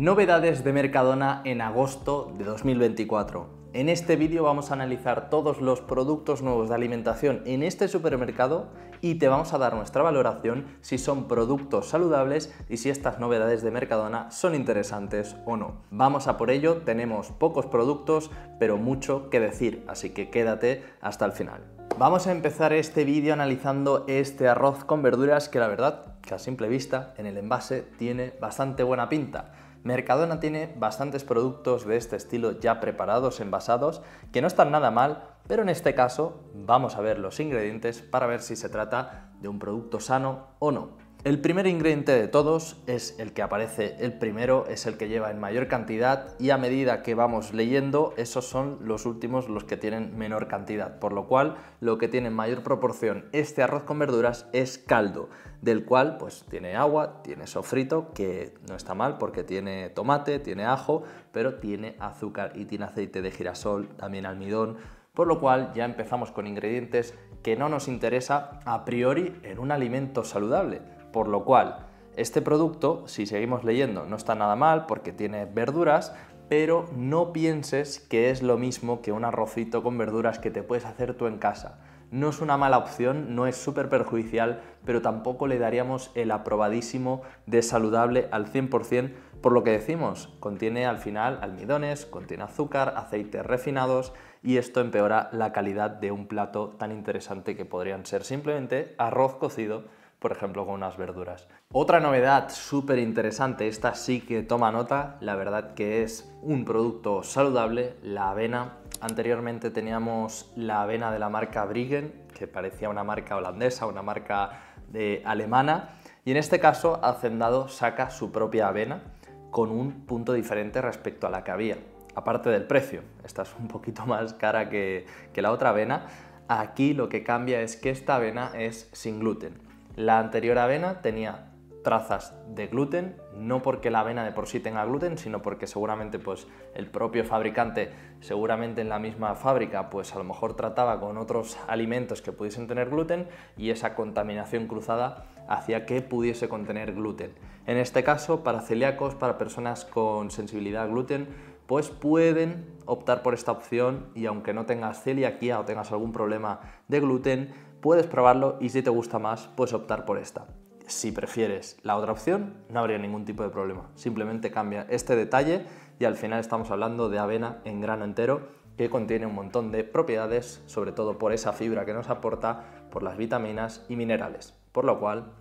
Novedades de Mercadona en agosto de 2024. En este vídeo vamos a analizar todos los productos nuevos de alimentación en este supermercado y te vamos a dar nuestra valoración si son productos saludables y si estas novedades de Mercadona son interesantes o no. Vamos a por ello, tenemos pocos productos pero mucho que decir, así que quédate hasta el final. Vamos a empezar este vídeo analizando este arroz con verduras que la verdad, que a simple vista, en el envase tiene bastante buena pinta Mercadona tiene bastantes productos de este estilo ya preparados, envasados, que no están nada mal, pero en este caso vamos a ver los ingredientes para ver si se trata de un producto sano o no. El primer ingrediente de todos es el que aparece el primero, es el que lleva en mayor cantidad y a medida que vamos leyendo, esos son los últimos los que tienen menor cantidad, por lo cual lo que tiene mayor proporción este arroz con verduras es caldo, del cual pues tiene agua, tiene sofrito, que no está mal porque tiene tomate, tiene ajo, pero tiene azúcar y tiene aceite de girasol, también almidón, por lo cual ya empezamos con ingredientes que no nos interesa a priori en un alimento saludable por lo cual, este producto, si seguimos leyendo, no está nada mal porque tiene verduras, pero no pienses que es lo mismo que un arrocito con verduras que te puedes hacer tú en casa. No es una mala opción, no es súper perjudicial, pero tampoco le daríamos el aprobadísimo de saludable al 100%, por lo que decimos, contiene al final almidones, contiene azúcar, aceites refinados y esto empeora la calidad de un plato tan interesante que podrían ser simplemente arroz cocido por ejemplo, con unas verduras. Otra novedad súper interesante, esta sí que toma nota, la verdad que es un producto saludable, la avena. Anteriormente teníamos la avena de la marca Brigen, que parecía una marca holandesa, una marca de eh, alemana, y en este caso Hacendado saca su propia avena con un punto diferente respecto a la que había. Aparte del precio, esta es un poquito más cara que la otra avena, aquí lo que cambia es que esta avena es sin gluten. La anterior avena tenía trazas de gluten, no porque la avena de por sí tenga gluten, sino porque seguramente pues, el propio fabricante, seguramente en la misma fábrica, pues a lo mejor trataba con otros alimentos que pudiesen tener gluten y esa contaminación cruzada hacía que pudiese contener gluten. En este caso, para celíacos, para personas con sensibilidad a gluten, pues pueden optar por esta opción y aunque no tengas celiaquía o tengas algún problema de gluten, puedes probarlo y si te gusta más, puedes optar por esta. Si prefieres la otra opción, no habría ningún tipo de problema. Simplemente cambia este detalle y al final estamos hablando de avena en grano entero que contiene un montón de propiedades, sobre todo por esa fibra que nos aporta, por las vitaminas y minerales. Por lo cual,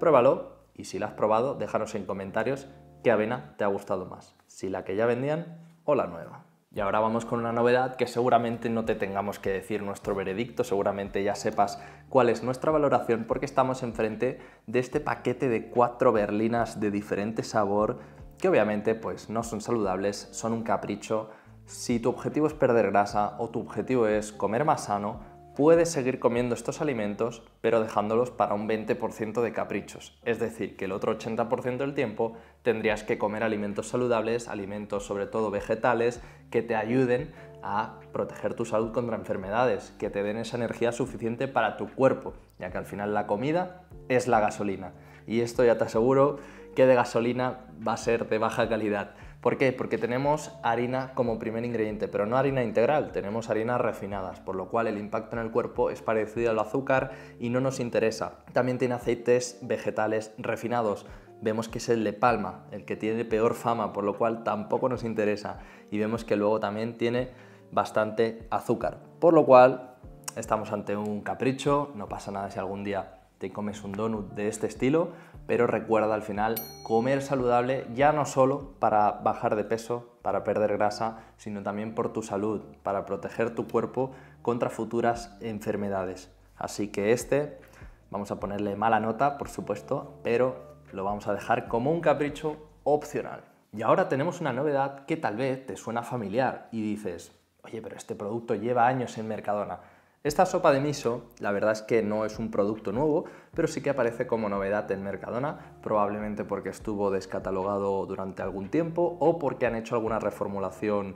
pruébalo y si la has probado, déjanos en comentarios qué avena te ha gustado más, si la que ya vendían o la nueva. Y ahora vamos con una novedad que seguramente no te tengamos que decir nuestro veredicto, seguramente ya sepas cuál es nuestra valoración porque estamos enfrente de este paquete de cuatro berlinas de diferente sabor que obviamente pues no son saludables, son un capricho. Si tu objetivo es perder grasa o tu objetivo es comer más sano, puedes seguir comiendo estos alimentos, pero dejándolos para un 20% de caprichos. Es decir, que el otro 80% del tiempo tendrías que comer alimentos saludables, alimentos sobre todo vegetales, que te ayuden a proteger tu salud contra enfermedades, que te den esa energía suficiente para tu cuerpo, ya que al final la comida es la gasolina. Y esto ya te aseguro que de gasolina va a ser de baja calidad. ¿Por qué? Porque tenemos harina como primer ingrediente, pero no harina integral, tenemos harinas refinadas, por lo cual el impacto en el cuerpo es parecido al azúcar y no nos interesa. También tiene aceites vegetales refinados, vemos que es el de palma, el que tiene peor fama, por lo cual tampoco nos interesa. Y vemos que luego también tiene bastante azúcar, por lo cual estamos ante un capricho, no pasa nada si algún día te comes un donut de este estilo, pero recuerda al final comer saludable ya no solo para bajar de peso, para perder grasa, sino también por tu salud, para proteger tu cuerpo contra futuras enfermedades. Así que este, vamos a ponerle mala nota, por supuesto, pero lo vamos a dejar como un capricho opcional. Y ahora tenemos una novedad que tal vez te suena familiar y dices, oye, pero este producto lleva años en Mercadona esta sopa de miso, la verdad es que no es un producto nuevo, pero sí que aparece como novedad en Mercadona, probablemente porque estuvo descatalogado durante algún tiempo o porque han hecho alguna reformulación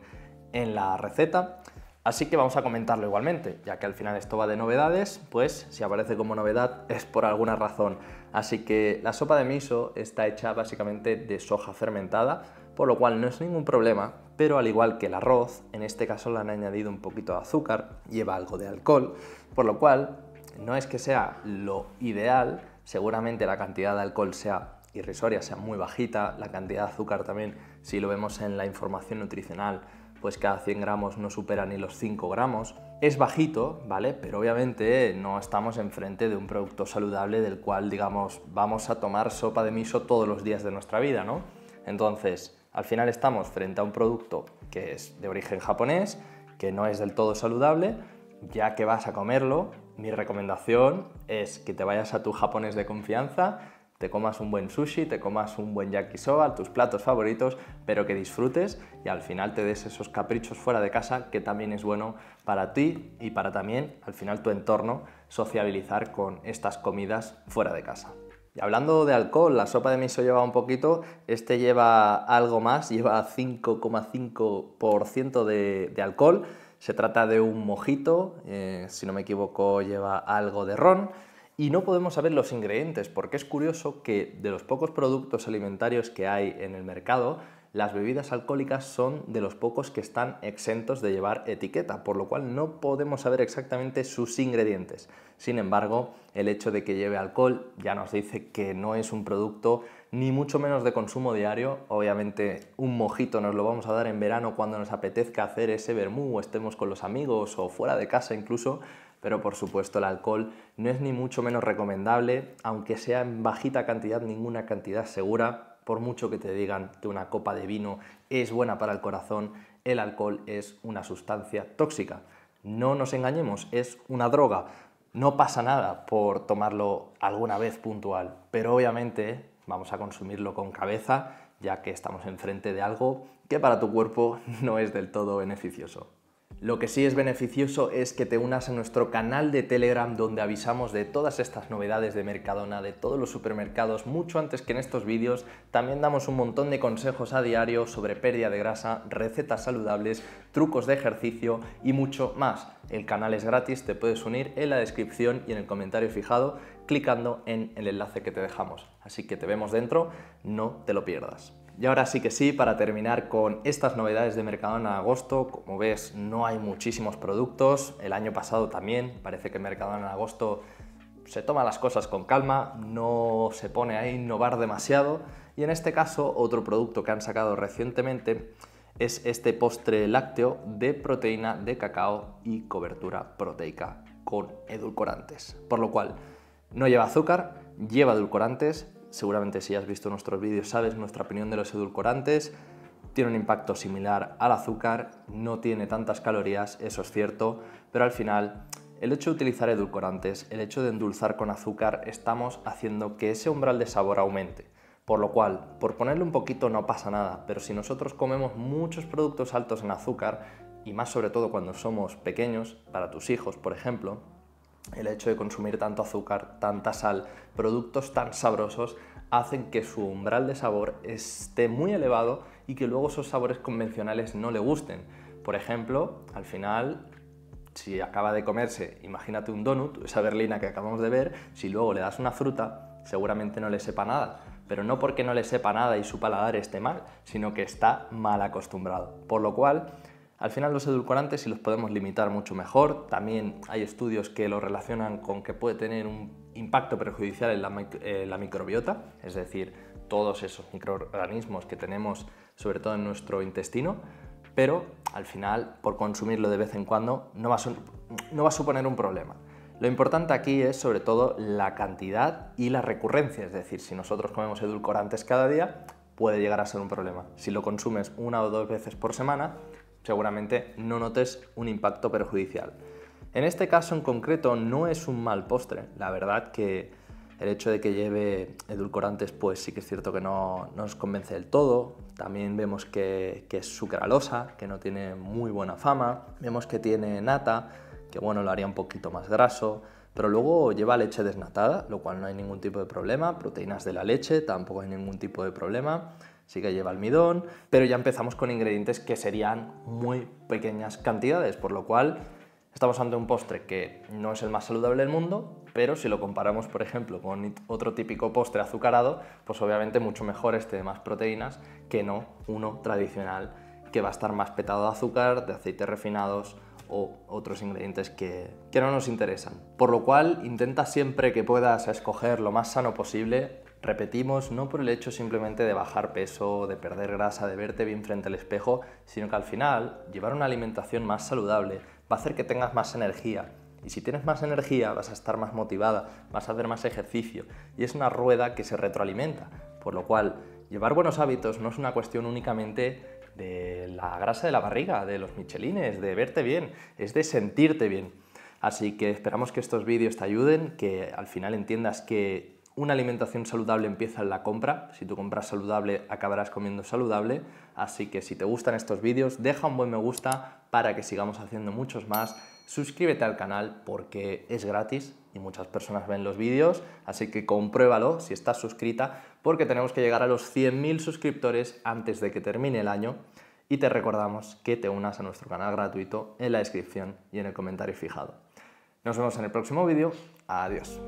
en la receta. Así que vamos a comentarlo igualmente, ya que al final esto va de novedades, pues si aparece como novedad es por alguna razón. Así que la sopa de miso está hecha básicamente de soja fermentada, por lo cual no es ningún problema, pero al igual que el arroz, en este caso le han añadido un poquito de azúcar, lleva algo de alcohol, por lo cual no es que sea lo ideal, seguramente la cantidad de alcohol sea irrisoria, sea muy bajita, la cantidad de azúcar también, si lo vemos en la información nutricional, pues cada 100 gramos no supera ni los 5 gramos. Es bajito, ¿vale? Pero obviamente no estamos enfrente de un producto saludable del cual, digamos, vamos a tomar sopa de miso todos los días de nuestra vida, ¿no? Entonces, al final estamos frente a un producto que es de origen japonés, que no es del todo saludable, ya que vas a comerlo, mi recomendación es que te vayas a tu japonés de confianza, te comas un buen sushi, te comas un buen yakisoba, tus platos favoritos, pero que disfrutes y al final te des esos caprichos fuera de casa que también es bueno para ti y para también al final tu entorno sociabilizar con estas comidas fuera de casa. Y hablando de alcohol, la sopa de miso lleva un poquito, este lleva algo más, lleva 5,5% de, alcohol. Se trata de un mojito, eh, si no me equivoco lleva algo de ron y no podemos saber los ingredientes, porque es curioso que de los pocos productos alimentarios que hay en el mercado, las bebidas alcohólicas son de los pocos que están exentos de llevar etiqueta, por lo cual no podemos saber exactamente sus ingredientes. Sin embargo, el hecho de que lleve alcohol ya nos dice que no es un producto ni mucho menos de consumo diario. Obviamente un mojito nos lo vamos a dar en verano cuando nos apetezca hacer ese vermú o estemos con los amigos o fuera de casa incluso, pero por supuesto el alcohol no es ni mucho menos recomendable, aunque sea en bajita cantidad, ninguna cantidad segura, por mucho que te digan que una copa de vino es buena para el corazón, el alcohol es una sustancia tóxica. No nos engañemos, es una droga. No pasa nada por tomarlo alguna vez puntual, pero obviamente vamos a consumirlo con cabeza, ya que estamos enfrente de algo que para tu cuerpo no es del todo beneficioso. Lo que sí es beneficioso es que te unas a nuestro canal de Telegram donde avisamos de todas estas novedades de Mercadona, de todos los supermercados, mucho antes que en estos vídeos. También damos un montón de consejos a diario sobre pérdida de grasa, recetas saludables, trucos de ejercicio y mucho más. El canal es gratis, te puedes unir en la descripción y en el comentario fijado clicando en el enlace que te dejamos. Así que te vemos dentro, no te lo pierdas. Y ahora sí que sí, para terminar con estas novedades de Mercadona en agosto, como ves no hay muchísimos productos, el año pasado también, parece que Mercadona en agosto se toma las cosas con calma, no se pone a innovar demasiado y en este caso otro producto que han sacado recientemente es este postre lácteo de proteína de cacao y cobertura proteica con edulcorantes, por lo cual no lleva azúcar, lleva edulcorantes, Seguramente si has visto nuestros vídeos sabes nuestra opinión de los edulcorantes. Tiene un impacto similar al azúcar, no tiene tantas calorías, eso es cierto, pero al final el hecho de utilizar edulcorantes, el hecho de endulzar con azúcar, estamos haciendo que ese umbral de sabor aumente. Por lo cual, por ponerle un poquito no pasa nada, pero si nosotros comemos muchos productos altos en azúcar, y más sobre todo cuando somos pequeños, para tus hijos, por ejemplo, el hecho de consumir tanto azúcar, tanta sal, productos tan sabrosos, hacen que su umbral de sabor esté muy elevado y que luego esos sabores convencionales no le gusten. Por ejemplo, al final, si acaba de comerse, imagínate un donut, esa berlina que acabamos de ver, si luego le das una fruta, seguramente no le sepa nada. Pero no porque no le sepa nada y su paladar esté mal, sino que está mal acostumbrado. Por lo cual, al final los edulcorantes si los podemos limitar mucho mejor. También hay estudios que lo relacionan con que puede tener un impacto perjudicial en eh, la, microbiota, es decir, todos esos microorganismos que tenemos sobre todo en nuestro intestino, pero al final por consumirlo de vez en cuando no no va a suponer un problema. Lo importante aquí es sobre todo la cantidad y la recurrencia, es decir, si nosotros comemos edulcorantes cada día, puede llegar a ser un problema. Si lo consumes una o dos veces por semana, seguramente no notes un impacto perjudicial. En este caso en concreto no es un mal postre, la verdad que el hecho de que lleve edulcorantes pues sí que es cierto que no nos convence del todo, también vemos que, es sucralosa, que no tiene muy buena fama, vemos que tiene nata, que bueno, lo haría un poquito más graso, pero luego lleva leche desnatada, lo cual no hay ningún tipo de problema, proteínas de la leche, tampoco hay ningún tipo de problema, sí que lleva almidón, pero ya empezamos con ingredientes que serían muy pequeñas cantidades, por lo cual estamos ante un postre que no es el más saludable del mundo, pero si lo comparamos, por ejemplo, con otro típico postre azucarado, pues obviamente mucho mejor este de más proteínas que no uno tradicional que va a estar más petado de azúcar, de aceites refinados o otros ingredientes que, que no nos interesan. Por lo cual, intenta siempre que puedas escoger lo más sano posible Repetimos no por el hecho simplemente de bajar peso, de perder grasa, de verte bien frente al espejo, sino que al final llevar una alimentación más saludable va a hacer que tengas más energía. Y si tienes más energía vas a estar más motivada, vas a hacer más ejercicio. Y es una rueda que se retroalimenta. Por lo cual, llevar buenos hábitos no es una cuestión únicamente de la grasa de la barriga, de los michelines, de verte bien, es de sentirte bien. Así que esperamos que estos vídeos te ayuden, que al final entiendas que una alimentación saludable empieza en la compra. Si tú compras saludable, acabarás comiendo saludable. Así que si te gustan estos vídeos, deja un buen me gusta para que sigamos haciendo muchos más. Suscríbete al canal porque es gratis y muchas personas ven los vídeos. Así que compruébalo si estás suscrita porque tenemos que llegar a los 100.000 suscriptores antes de que termine el año. Y te recordamos que te unas a nuestro canal gratuito en la descripción y en el comentario fijado. Nos vemos en el próximo vídeo. Adiós.